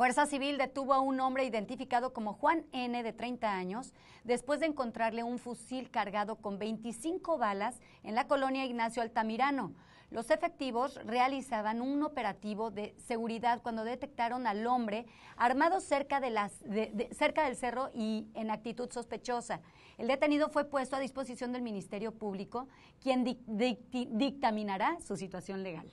Fuerza Civil detuvo a un hombre identificado como Juan N. de 30 años después de encontrarle un fusil cargado con 25 balas en la colonia Ignacio Altamirano. Los efectivos realizaban un operativo de seguridad cuando detectaron al hombre armado cerca, de cerca del cerro y en actitud sospechosa. El detenido fue puesto a disposición del Ministerio Público, quien dictaminará su situación legal.